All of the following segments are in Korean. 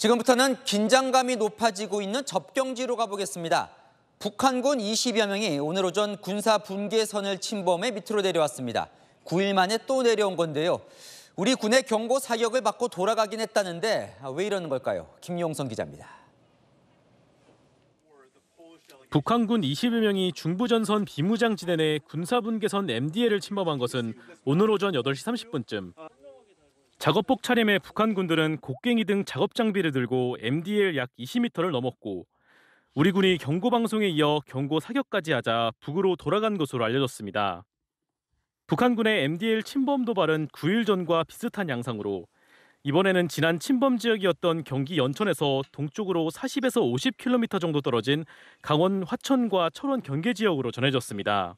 지금부터는 긴장감이 높아지고 있는 접경지로 가보겠습니다. 북한군 20여 명이 오늘 오전 군사 분계선을 침범해 밑으로 내려왔습니다. 9일 만에 또 내려온 건데요. 우리 군의 경고 사격을 받고 돌아가긴 했다는데 왜 이러는 걸까요? 김용성 기자입니다. 북한군 20여 명이 중부전선 비무장지대 내 군사분계선 MDL을 침범한 것은 오늘 오전 8시 30분쯤 작업복 차림의 북한 군들은 곡괭이 등 작업 장비를 들고 MDL 약 20m를 넘었고 우리 군이 경고 방송에 이어 경고 사격까지 하자 북으로 돌아간 것으로 알려졌습니다. 북한군의 MDL 침범 도발은 9일 전과 비슷한 양상으로 이번에는 지난 침범 지역이었던 경기 연천에서 동쪽으로 40에서 50km 정도 떨어진 강원 화천과 철원 경계 지역으로 전해졌습니다.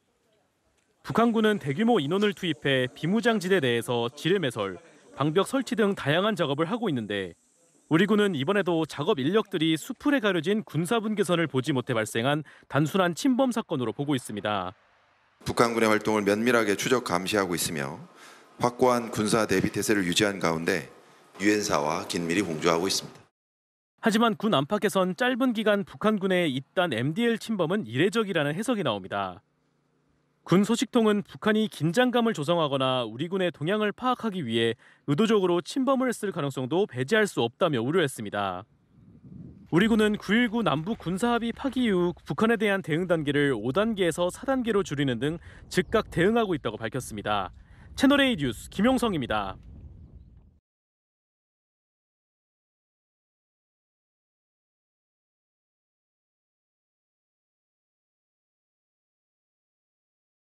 북한군은 대규모 인원을 투입해 비무장지대 내에서 지뢰 매설, 방벽 설치 등 다양한 작업을 하고 있는데 우리 군은 이번에도 작업 인력들이 수풀에 가려진 군사분계선을 보지 못해 발생한 단순한 침범 사건으로 보고 있습니다. 북한군의 활동을 면밀하게 추적 감시하고 있으며 확고한 군사 대비 태세를 유지한 가운데 유엔사와 긴밀히 공조하고 있습니다. 하지만 군 안팎에선 짧은 기간 북한군의 잇단 MDL 침범은 이례적이라는 해석이 나옵니다. 군 소식통은 북한이 긴장감을 조성하거나 우리 군의 동향을 파악하기 위해 의도적으로 침범을 했을 가능성도 배제할 수 없다며 우려했습니다. 우리 군은 9.19 남북 군사합의 파기 이후 북한에 대한 대응 단계를 5단계에서 4단계로 줄이는 등 즉각 대응하고 있다고 밝혔습니다. 채널A 뉴스 김용성입니다.